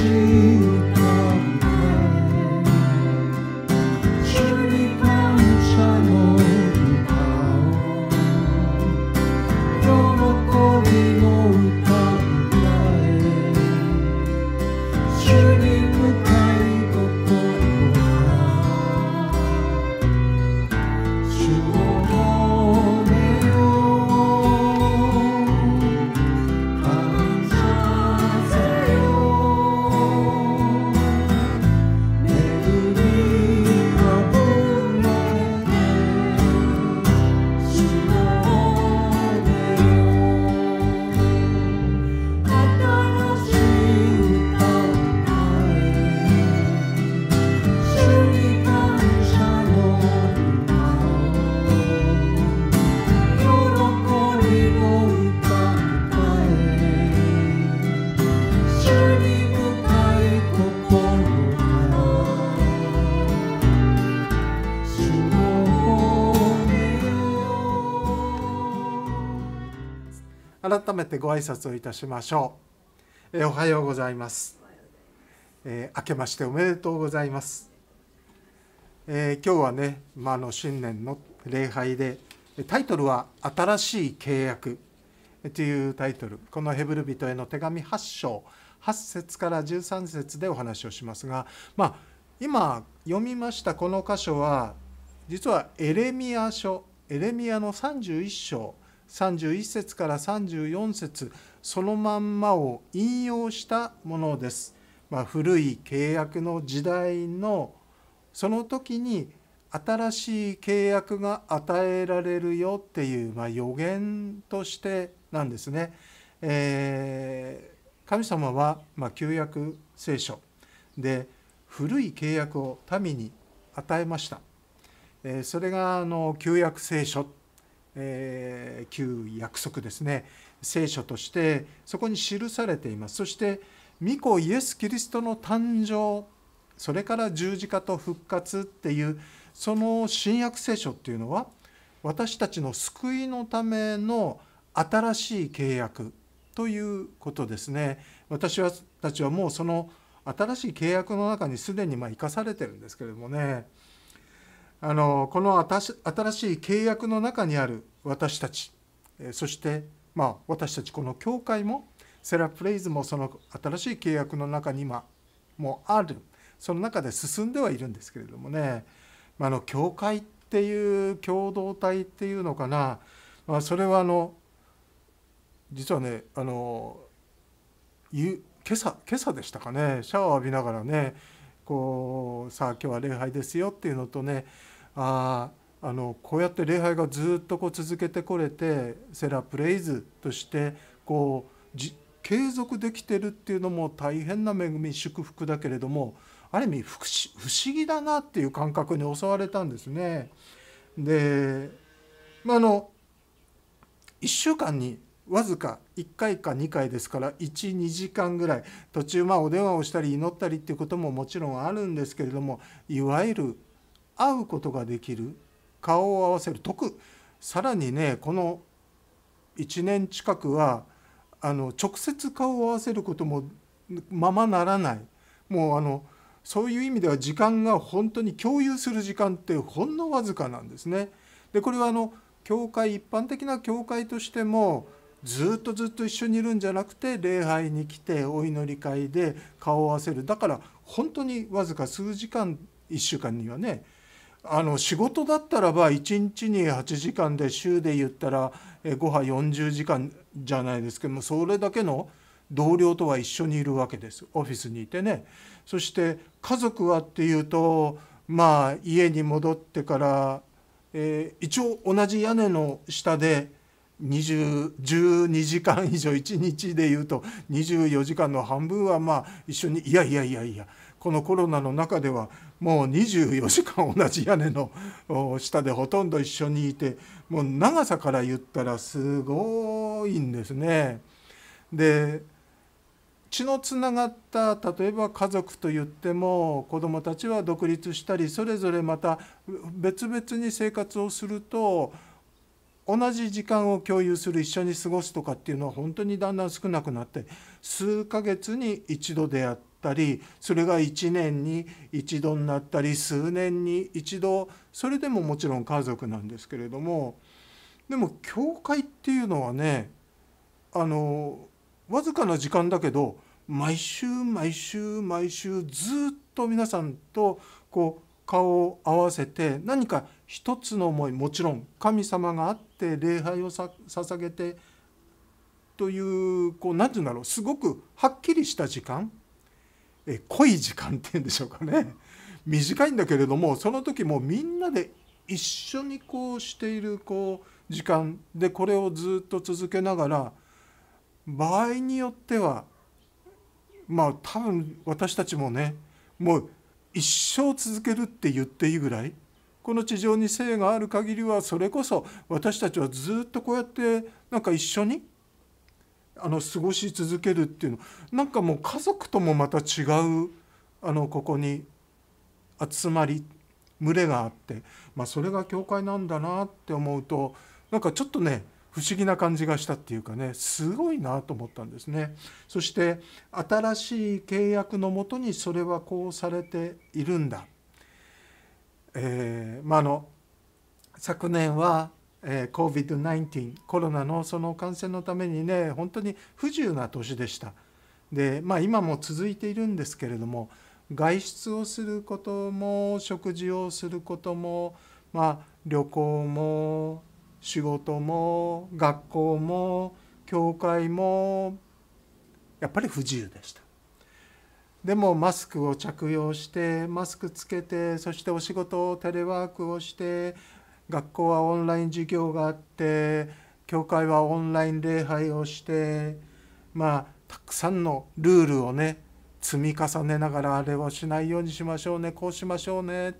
you. 改めてご挨拶をいたしましょう、えおはようございます、えー、明けましておめでとうございます、えー、今日はね、まあ、の新年の礼拝でタイトルは「新しい契約」というタイトルこのヘブル人への手紙8章8節から13節でお話をしますが、まあ、今読みましたこの箇所は実はエレミア書エレミアの31章31節から34節そのまんまを引用したものです。まあ、古い契約の時代のその時に新しい契約が与えられるよっていう、まあ、予言としてなんですね。えー、神様は、まあ、旧約聖書で古い契約を民に与えました。えー、それがあの旧約聖書えー、旧約束ですね聖書としてそこに記されていますそして御子イエス・キリストの誕生それから十字架と復活っていうその新約聖書っていうのは私たちの救いのための新しい契約ということですね私たちはもうその新しい契約の中にすでにま生かされてるんですけれどもねあのこの新しい契約の中にある私たちそしてまあ私たちこの教会もセラプレイズもその新しい契約の中に今もあるその中で進んではいるんですけれどもね、まあ、の教会っていう共同体っていうのかな、まあ、それはあの実はねあの今朝今朝でしたかねシャワー浴びながらねこうさあ今日は礼拝ですよっていうのとねああのこうやって礼拝がずっとこう続けてこれてセラプレイズとしてこう継続できてるっていうのも大変な恵み祝福だけれどもある意味不思議だなっていう感覚に襲われたんですね。で、まあ、あの1週間にわずか1回か2回ですから12時間ぐらい途中まあお電話をしたり祈ったりっていうことももちろんあるんですけれどもいわゆる会うことができる顔を合わせる特さらにねこの1年近くはあの直接顔を合わせることもままならないもうあのそういう意味では時間が本当に共有する時間ってほんのわずかなんですね。でこれはあの教会一般的な教会としてもずっとずっと一緒にいるんじゃなくて礼拝に来てお祈り会で顔を合わせるだから本当にわずか数時間1週間にはねあの仕事だったらば1日に8時間で週で言ったらご飯40時間じゃないですけどもそれだけの同僚とは一緒にいるわけですオフィスにいてね。そして家族はっていうとまあ家に戻ってから、えー、一応同じ屋根の下で12時間以上1日でいうと24時間の半分はまあ一緒にいやいやいやいやこのコロナの中ではもう24時間同じ屋根の下でほとんど一緒にいてもう長さから言ったらすごいんですね。で血のつながった例えば家族といっても子どもたちは独立したりそれぞれまた別々に生活をすると同じ時間を共有する一緒に過ごすとかっていうのは本当にだんだん少なくなって数ヶ月に一度であったりそれが1年に一度になったり数年に一度それでももちろん家族なんですけれどもでも教会っていうのはねあのわずかな時間だけど毎週毎週毎週ずっと皆さんとこう顔を合わせて何か一つの思いもちろん神様があって礼拝をさ捧げてというこう何て言うんだろうすごくはっきりした時間え濃い時間っていうんでしょうかね 短いんだけれどもその時もうみんなで一緒にこうしているこう時間でこれをずっと続けながら場合によってはまあ多分私たちもねもう一生続けるって言っていいぐらいこの地上に生がある限りはそれこそ私たちはずっとこうやってなんか一緒にあの過ごし続けるっていうのなんかもう家族ともまた違うあのここに集まり群れがあって、まあ、それが教会なんだなって思うとなんかちょっとね不思議な感じがしたっていうかねすごいなと思ったんですねそして新しい契約のもとにそれはこうされているんだ、えー、まあの昨年は、えー、COVID-19 コロナのその感染のためにね本当に不自由な年でしたでまあ今も続いているんですけれども外出をすることも食事をすることもまあ、旅行も仕事も学校も教会もやっぱり不自由でしたでもマスクを着用してマスクつけてそしてお仕事をテレワークをして学校はオンライン授業があって教会はオンライン礼拝をしてまあたくさんのルールをね積み重ねながらあれをしないようにしましょうねこうしましょうね、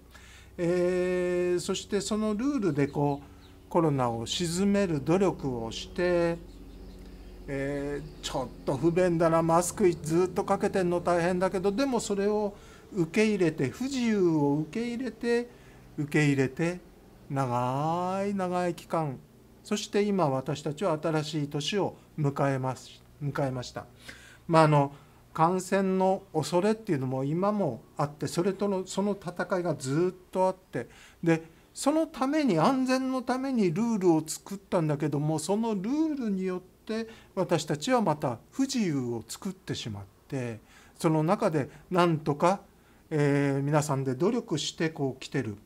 えー、そしてそのルールでこうコロナを鎮める努力をして、えー、ちょっと不便だなマスクずっとかけてんの大変だけどでもそれを受け入れて不自由を受け入れて受け入れて長い長い期間そして今私たちは新しい年を迎えます迎えました。まあ、あの感染の恐れっていうのも今もあってそれとのその戦いがずっとあってでそのために安全のためにルールを作ったんだけどもそのルールによって私たちはまた不自由を作ってしまってその中でなんとか、えー、皆さんで努力してこう来てる、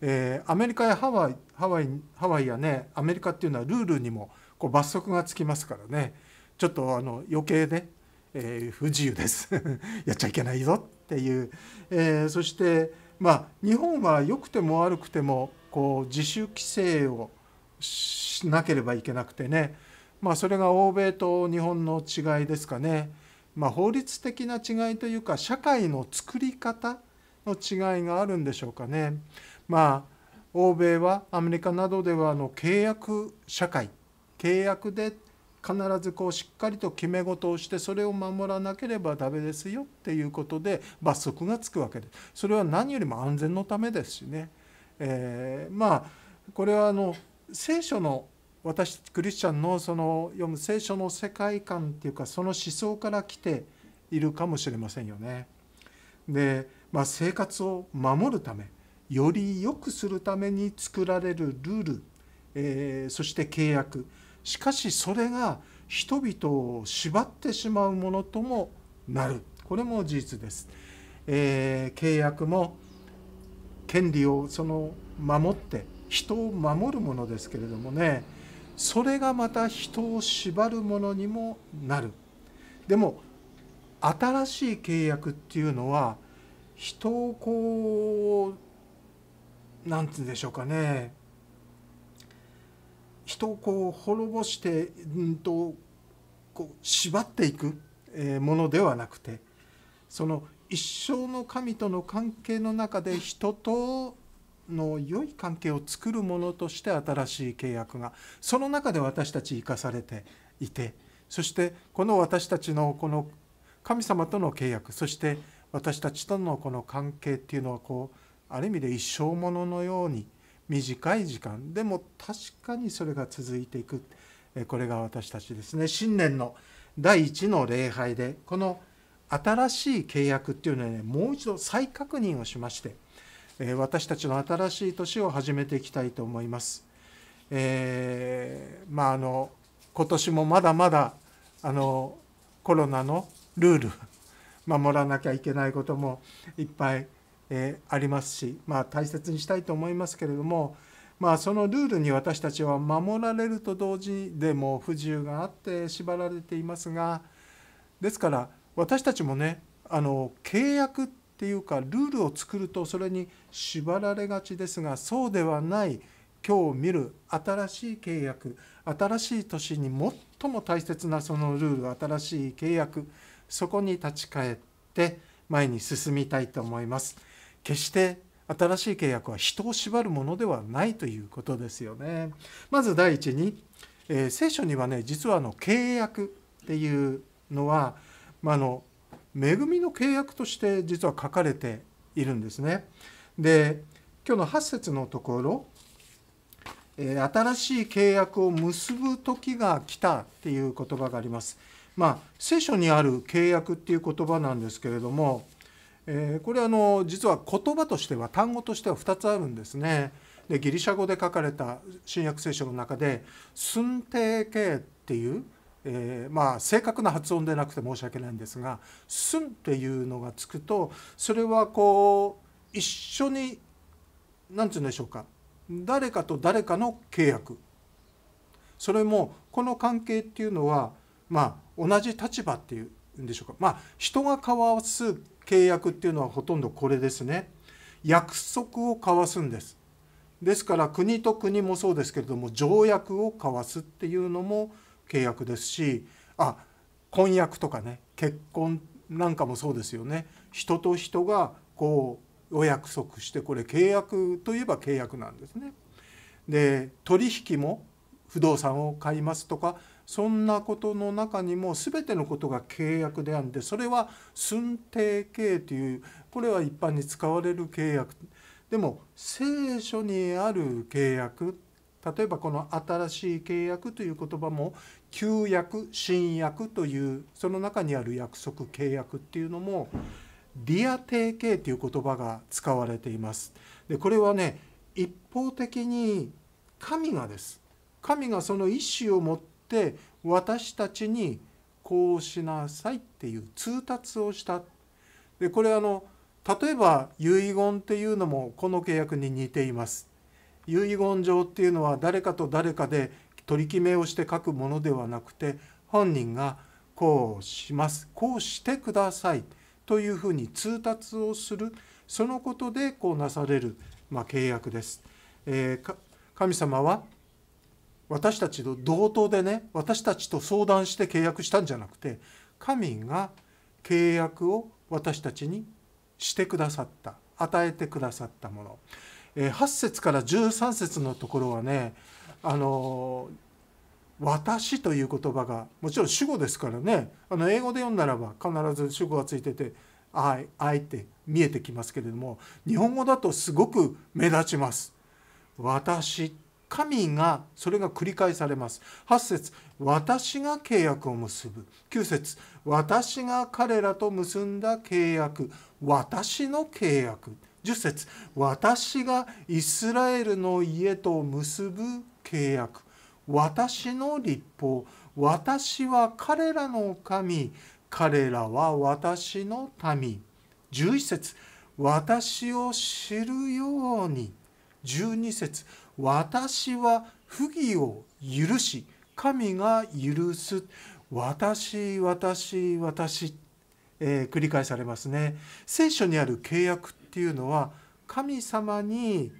えー、アメリカやハワイハワイハワイやねアメリカっていうのはルールにもこう罰則がつきますからねちょっとあの余計ね、えー、不自由です やっちゃいけないぞっていう、えそしてまあ、日本は良くても悪くてもこう自主規制をしなければいけなくてね、まあ、それが欧米と日本の違いですかね、まあ、法律的な違いというか社会の作り方の違いがあるんでしょうかね。まあ、欧米はアメリカなどではあの契約社会契約で必ずこうしっかりと決め事をしてそれを守らなければダメですよっていうことで罰則がつくわけでそれは何よりも安全のためですしね、えー、まあこれはあの聖書の私クリスチャンのその読む聖書の世界観っていうかその思想から来ているかもしれませんよね。で、まあ、生活を守るためより良くするために作られるルール、えー、そして契約しかしそれが人々を縛ってしまうものともなるこれも事実です、えー、契約も権利をその守って人を守るものですけれどもねそれがまた人を縛るものにもなるでも新しい契約っていうのは人をこう何て言うんでしょうかね人をこう滅ぼして、うんと、とこう縛っていくものではなくてその一生の神との関係の中で人との良い関係を作るものとして新しい契約がその中で私たち生かされていてそしてこの私たちのこの神様との契約そして私たちとのこの関係っていうのはこうある意味で一生もののように短い時間でも確かにそれが続いていくこれが私たちですね新年の第一の礼拝でこの新しい契約っていうのはねもう一度再確認をしまして私たちの新しい年を始めていきたいと思います。えー、まああの今年もまだまだあのコロナのルール守らなきゃいけないこともいっぱいえー、ありますし、まあ、大切にしたいと思いますけれども、まあ、そのルールに私たちは守られると同時でも不自由があって縛られていますがですから私たちもねあの契約っていうかルールを作るとそれに縛られがちですがそうではない今日見る新しい契約新しい年に最も大切なそのルール新しい契約そこに立ち返って前に進みたいと思います。決して新しい契約は人を縛るものではないということですよね。まず第一に、えー、聖書にはね実はあの契約っていうのは、まあの、恵みの契約として実は書かれているんですね。で今日の8節のところ「えー、新しい契約を結ぶ時が来た」っていう言葉があります。まあ、聖書にある契約っていう言葉なんですけれどもえー、これあの実は言葉としては単語としては2つあるんですね。でギリシャ語で書かれた「新約聖書」の中で「寸定形」っていう、えー、まあ正確な発音でなくて申し訳ないんですが「寸」っていうのがつくとそれはこう一緒に何て言うんでしょうか誰かと誰かの契約それもこの関係っていうのはまあ同じ立場っていうんでしょうかまあ人が交わす契約っていうのはほとんどこれですね約束を交わすんですですから国と国もそうですけれども条約を交わすっていうのも契約ですしあ婚約とかね結婚なんかもそうですよね人と人がこうお約束してこれ契約といえば契約なんですね。で取引も不動産を買いますとかそんなことの中にも全てのことが契約であってそれは寸定契というこれは一般に使われる契約でも聖書にある契約例えばこの「新しい契約」という言葉も旧約新約というその中にある約束契約っていうのもリア定型という言葉が使われています。でこれはね一方的に神がです神がその意思を持っって私たちにこうしなさいっていう通達をしたでこれあの例えば遺言っていうのもこの契約に似ています遺言状っていうのは誰かと誰かで取り決めをして書くものではなくて本人がこうしますこうしてくださいというふうに通達をするそのことでこうなされる、まあ、契約です、えー、神様は私たちと同等でね私たちと相談して契約したんじゃなくて神が契約を私たちにしてくださった与えてくださったもの、え8節から13節のところはねあの私という言葉がもちろん主語ですからねあの英語で読んだらば必ず主語がついてて「愛」「I」って見えてきますけれども日本語だとすごく目立ちます。私神がそれが繰り返されます8節私が契約を結ぶ9節私が彼らと結んだ契約私の契約10節私がイスラエルの家と結ぶ契約私の立法私は彼らの神彼らは私の民11節私を知るように12節私は不義を許し神が許す私私私、えー、繰り返されますね聖書にある契約っていうのは神様に、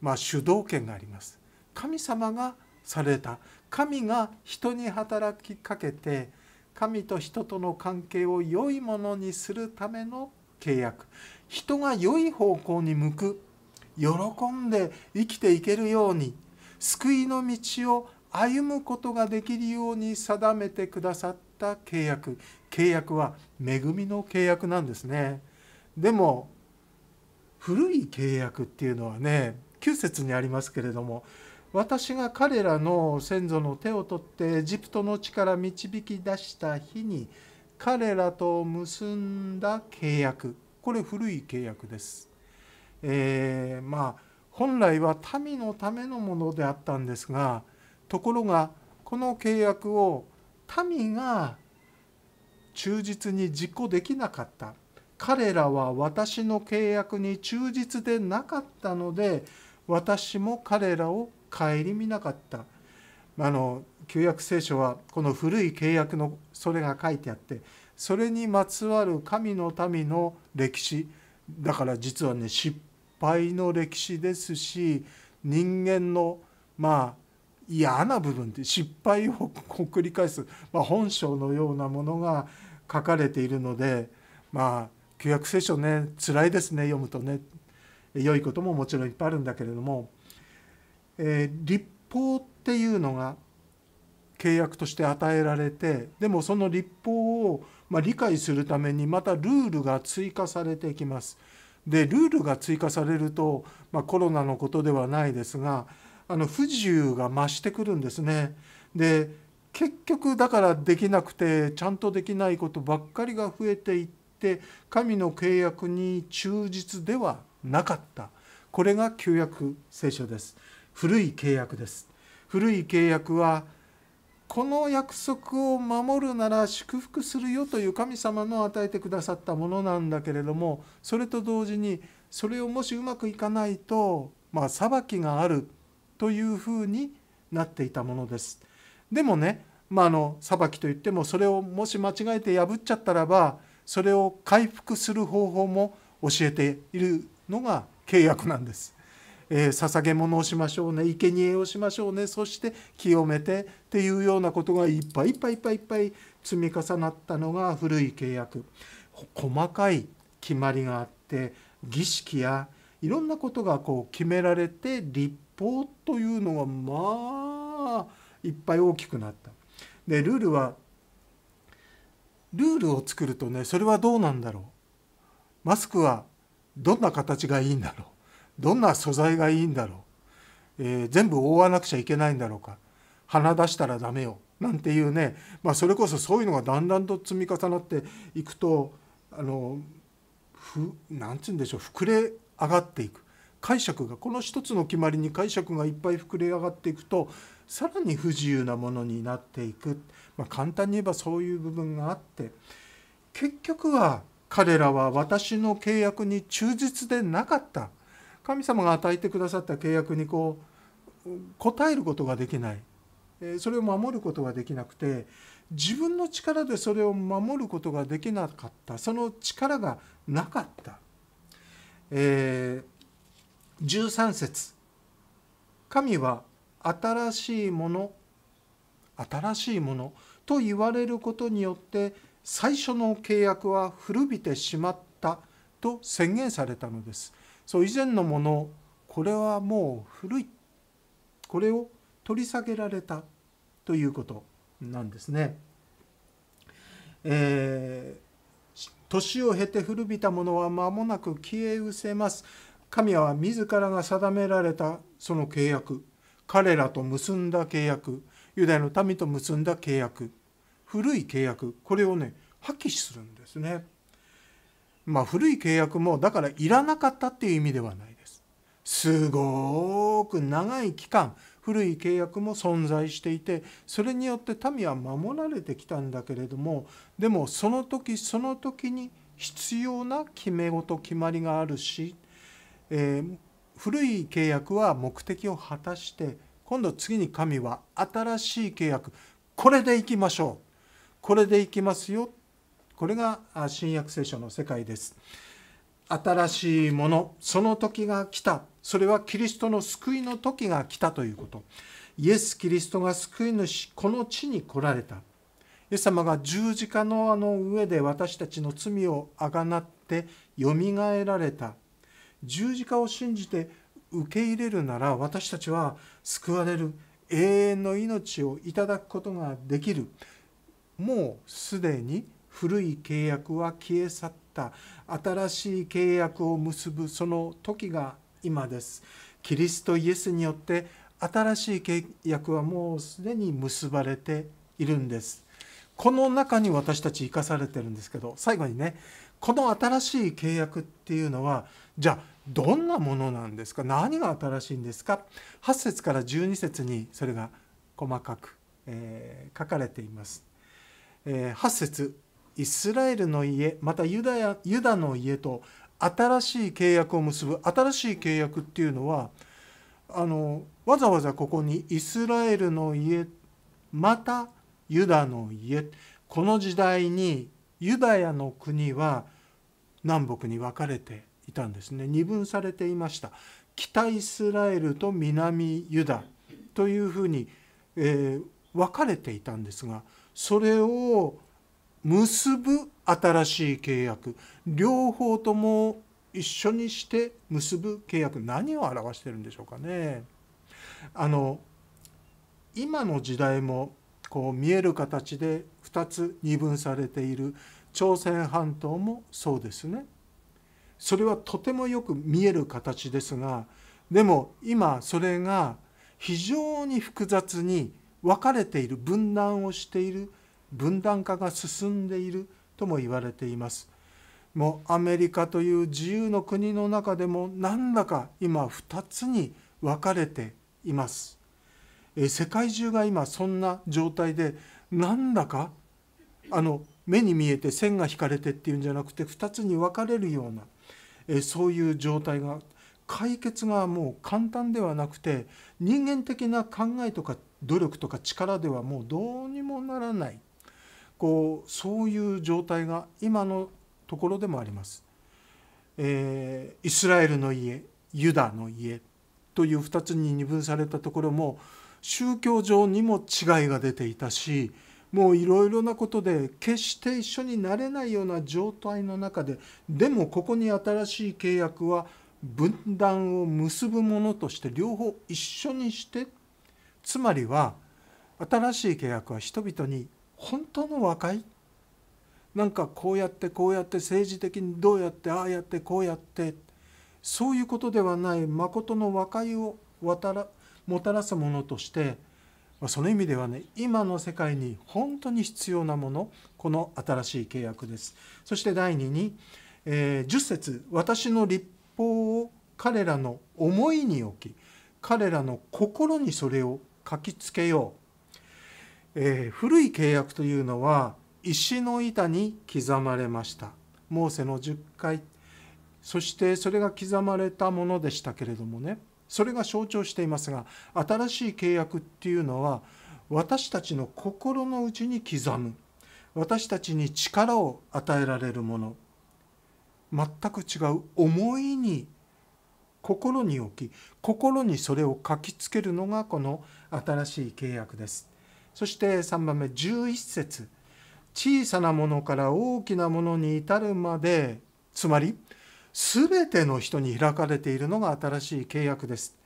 まあ、主導権があります神様がされた神が人に働きかけて神と人との関係を良いものにするための契約人が良い方向に向く喜んで生きていけるように救いの道を歩むことができるように定めてくださった契約契約は恵みの契約なんですねでも古い契約っていうのはね9節にありますけれども私が彼らの先祖の手を取ってエジプトの地から導き出した日に彼らと結んだ契約これ古い契約ですえー、まあ本来は民のためのものであったんですがところがこの契約を民が忠実に実行できなかった彼らは私の契約に忠実でなかったので私も彼らを顧みなかったあの旧約聖書はこの古い契約のそれが書いてあってそれにまつわる神の民の歴史だから実はね失敗の歴史ですし人間のまあ嫌な部分で失敗を繰り返す、まあ、本性のようなものが書かれているのでまあ旧約聖書ね辛いですね読むとね良いことももちろんいっぱいあるんだけれども、えー、立法っていうのが契約として与えられてでもその立法をま理解するためにまたルールが追加されていきます。でルールが追加されると、まあ、コロナのことではないですがあの不自由が増してくるんですね。で結局だからできなくてちゃんとできないことばっかりが増えていって神の契約に忠実ではなかったこれが旧約聖書です古い契約です古い契約はこの約束を守るなら祝福するよという神様の与えてくださったものなんだけれどもそれと同時にそれをもしうまくいかないと、まあ、裁きがあるというふうになっていたものです。でもね、まああ、の裁きといってもそれをもし間違えて破っちゃったらばそれを回復する方法も教えているのが契約なんです。えー、捧げ物をしましょうね生贄をしましょうねそして清めてっていうようなことがいっぱいいっぱいいっぱいいっぱい積み重なったのが古い契約細かい決まりがあって儀式やいろんなことがこう決められて立法というのがまあいっぱい大きくなった。でルールはルールを作るとねそれはどうなんだろうマスクはどんな形がいいんだろうどんな素材がいいんだろう、えー、全部覆わなくちゃいけないんだろうか鼻出したらダメよなんていうね、まあ、それこそそういうのがだんだんと積み重なっていくとあのふなんて言うんでしょう膨れ上がっていく解釈がこの一つの決まりに解釈がいっぱい膨れ上がっていくとさらに不自由なものになっていく、まあ、簡単に言えばそういう部分があって結局は彼らは私の契約に忠実でなかった神様が与えてくださった契約にこう応えることができないそれを守ることができなくて自分の力でそれを守ることができなかったその力がなかった、えー、13節神は新しいもの新しいものと言われることによって最初の契約は古びてしまったと宣言されたのですそう以前のものこれはもう古いこれを取り下げられたということなんですね。えー、年を経て古びたものは間もなく消え失せます。神は自らが定められたその契約彼らと結んだ契約ユダヤの民と結んだ契約古い契約これをね破棄するんですね。まあ、古い契約もだからいらなかったっていう意味ではないです。すごく長い期間古い契約も存在していてそれによって民は守られてきたんだけれどもでもその時その時に必要な決め事決まりがあるし、えー、古い契約は目的を果たして今度次に神は新しい契約これでいきましょうこれでいきますよこれが新約聖書の世界です新しいものその時が来たそれはキリストの救いの時が来たということイエス・キリストが救い主この地に来られたイエス様が十字架のあの上で私たちの罪をあがなってよみがえられた十字架を信じて受け入れるなら私たちは救われる永遠の命をいただくことができるもうすでに古い契約は消え去った新しい契約を結ぶその時が今ですキリストイエスによって新しい契約はもうすでに結ばれているんですこの中に私たち生かされてるんですけど最後にねこの新しい契約っていうのはじゃあどんなものなんですか何が新しいんですか8節から12節にそれが細かく、えー、書かれています。えー、8節イスラエルの家またユダヤユダの家と新しい契約を結ぶ新しい契約っていうのはあのわざわざここにイスラエルの家またユダの家この時代にユダヤの国は南北に分かれていたんですね二分されていました北イスラエルと南ユダというふうに、えー、分かれていたんですがそれを結ぶ新しい契約両方とも一緒にして結ぶ契約何を表してるんでしょうかね。あの今の時代もこう見える形で2つ二分されている朝鮮半島もそうですね。それはとてもよく見える形ですがでも今それが非常に複雑に分かれている分断をしている分断化が進んでいるとも言われていますもうアメリカという自由の国の中でも何らか今二つに分かれています世界中が今そんな状態で何らかあの目に見えて線が引かれてっていうんじゃなくて2つに分かれるようなそういう状態が解決がもう簡単ではなくて人間的な考えとか努力とか力ではもうどうにもならないこうそういう状態が今のところでもあります。えー、イスラエルの家ユダの家という2つに二分されたところも宗教上にも違いが出ていたしもういろいろなことで決して一緒になれないような状態の中ででもここに新しい契約は分断を結ぶものとして両方一緒にしてつまりは新しい契約は人々に本当の和解なんかこうやってこうやって政治的にどうやってああやってこうやってそういうことではない誠の和解を渡らもたらすものとしてその意味ではね今の世界に本当に必要なものこの新しい契約ですそして第2に、えー、10節私の立法を彼らの思いに置き彼らの心にそれを書きつけよう」えー、古い契約というのは石の板に刻まれましたモーセの10回そしてそれが刻まれたものでしたけれどもねそれが象徴していますが新しい契約っていうのは私たちの心の内に刻む私たちに力を与えられるもの全く違う思いに心に置き心にそれを書きつけるのがこの新しい契約です。そして3番目11節小さなものから大きなものに至るまでつまり全ての人に開かれているのが新しい契約です、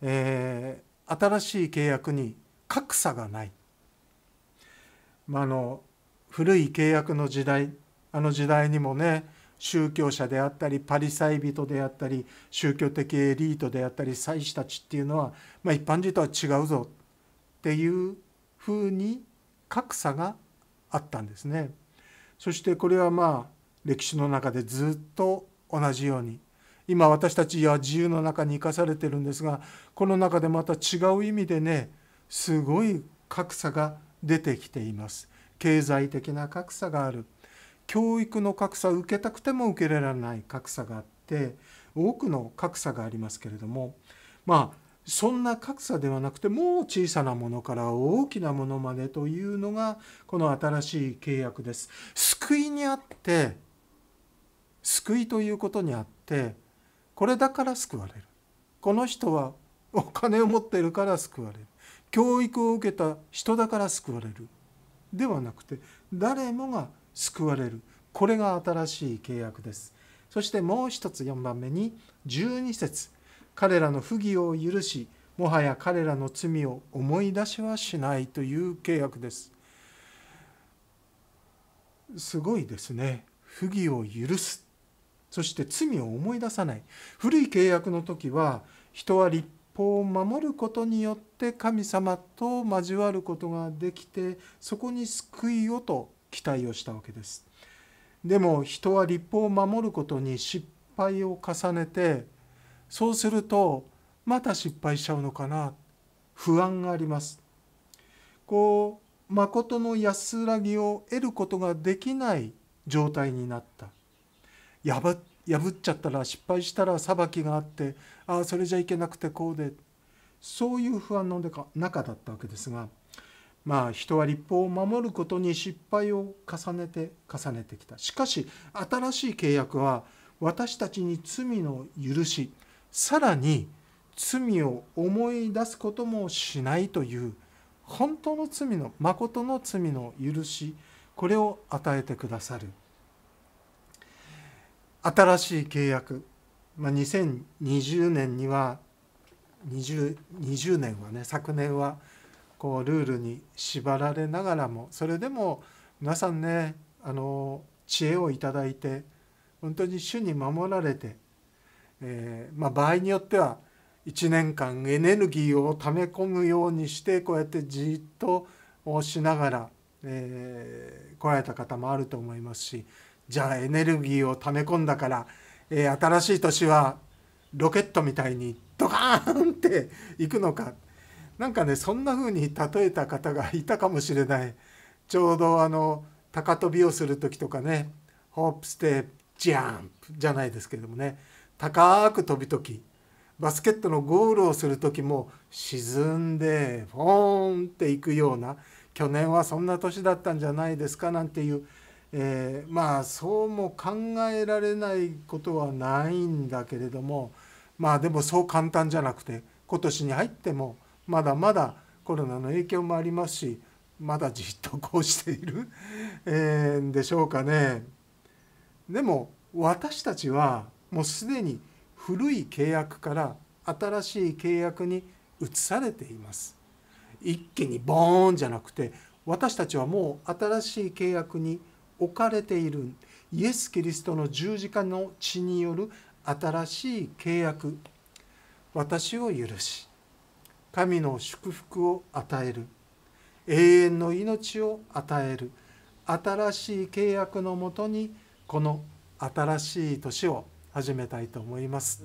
えー、新しい契約に格差がない、まあ、あの古い契約の時代あの時代にもね宗教者であったりパリサイ人であったり宗教的エリートであったり祭司たちっていうのは、まあ、一般人とは違うぞっていう風に格差があったんですね。そしてこれはまあ歴史の中でずっと同じように今私たちは自由の中に生かされてるんですがこの中でまた違う意味でねすごい格差が出てきています経済的な格差がある教育の格差受けたくても受けられない格差があって多くの格差がありますけれどもまあそんな格差ではなくてもう小さなものから大きなものまでというのがこの新しい契約です。救いにあって救いということにあってこれだから救われるこの人はお金を持っているから救われる教育を受けた人だから救われるではなくて誰もが救われるこれが新しい契約ですそしてもう一つ4番目に12節彼らの不義を許しもはや彼らの罪を思い出しはしないという契約ですすごいですね不義を許すそして罪を思い出さない古い契約の時は人は立法を守ることによって神様と交わることができてそこに救いをと期待をしたわけですでも人は立法を守ることに失敗を重ねてそうするとまた失敗しちゃうのかな不安がありますこう誠の安らぎを得ることができない状態になった破っちゃったら失敗したら裁きがあってああそれじゃいけなくてこうでそういう不安の中だったわけですがまあ人は立法を守ることに失敗を重ねて重ねてきたしかし新しい契約は私たちに罪の許しさらに罪を思い出すこともしないという本当の罪の誠の罪の許しこれを与えてくださる新しい契約、まあ、2020年には 20, 20年はね昨年はこうルールに縛られながらもそれでも皆さんねあの知恵をいただいて本当に主に守られてえー、まあ、場合によっては1年間エネルギーを溜め込むようにしてこうやってじっとしながら、えー、来られた方もあると思いますしじゃあエネルギーを溜め込んだから、えー、新しい年はロケットみたいにドカーンっていくのかなんかねそんな風に例えた方がいたかもしれないちょうどあの高跳びをする時とかねホープステップジャンプじゃないですけどもね高く飛び時バスケットのゴールをする時も沈んでフォーンっていくような去年はそんな年だったんじゃないですかなんていう、えー、まあそうも考えられないことはないんだけれどもまあでもそう簡単じゃなくて今年に入ってもまだまだコロナの影響もありますしまだじっとこうしている、えー、んでしょうかね。でも私たちはもうすでに古い契約から新しい契約に移されています一気にボーンじゃなくて私たちはもう新しい契約に置かれているイエス・キリストの十字架の血による新しい契約私を許し神の祝福を与える永遠の命を与える新しい契約のもとにこの新しい年を始めたいと思います。